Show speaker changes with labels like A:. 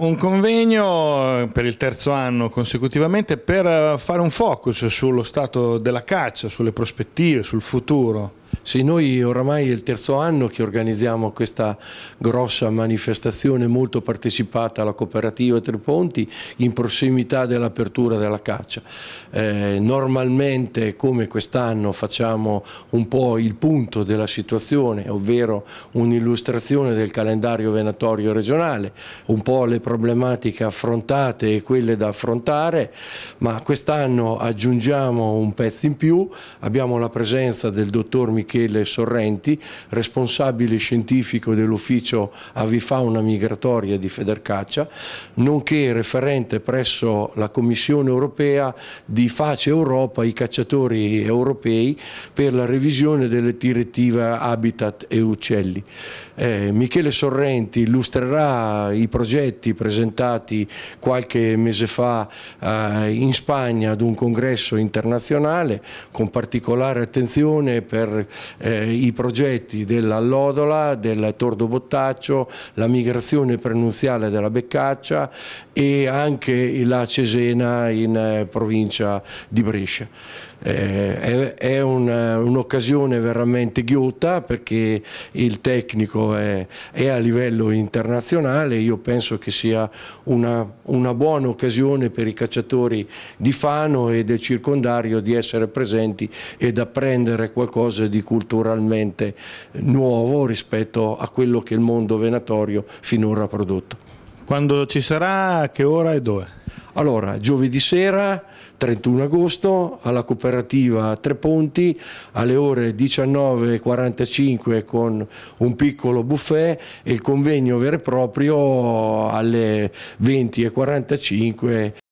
A: Un convegno per il terzo anno consecutivamente per fare un focus sullo stato della caccia, sulle prospettive, sul futuro. Sì, noi oramai è il terzo anno che organizziamo questa grossa manifestazione molto partecipata alla cooperativa Tre in prossimità dell'apertura della caccia. Eh, normalmente come quest'anno facciamo un po' il punto della situazione, ovvero un'illustrazione del calendario venatorio regionale, un po' le problematiche affrontate e quelle da affrontare, ma quest'anno aggiungiamo un pezzo in più, abbiamo la presenza del dottor Michele Michele Sorrenti, responsabile scientifico dell'ufficio Avifauna Migratoria di Federcaccia, nonché referente presso la Commissione europea di Face Europa ai cacciatori europei per la revisione delle direttive Habitat e Uccelli. Eh, Michele Sorrenti illustrerà i progetti presentati qualche mese fa eh, in Spagna ad un congresso internazionale con particolare attenzione per eh, i progetti dell'Allodola, del Tordo Bottaccio, la migrazione prenunziale della Beccaccia e anche la Cesena in eh, provincia di Brescia. Eh, è, è eh, un'occasione un veramente ghiotta perché il tecnico è, è, a livello internazionale, io penso che sia una, una buona occasione per i cacciatori di Fano e del circondario di essere presenti ed apprendere qualcosa di culturalmente nuovo rispetto a quello che il mondo venatorio finora ha prodotto. Quando ci sarà, a che ora e dove? Allora, giovedì sera, 31 agosto, alla cooperativa Tre Ponti, alle ore 19.45 con un piccolo buffet e il convegno vero e proprio alle 20.45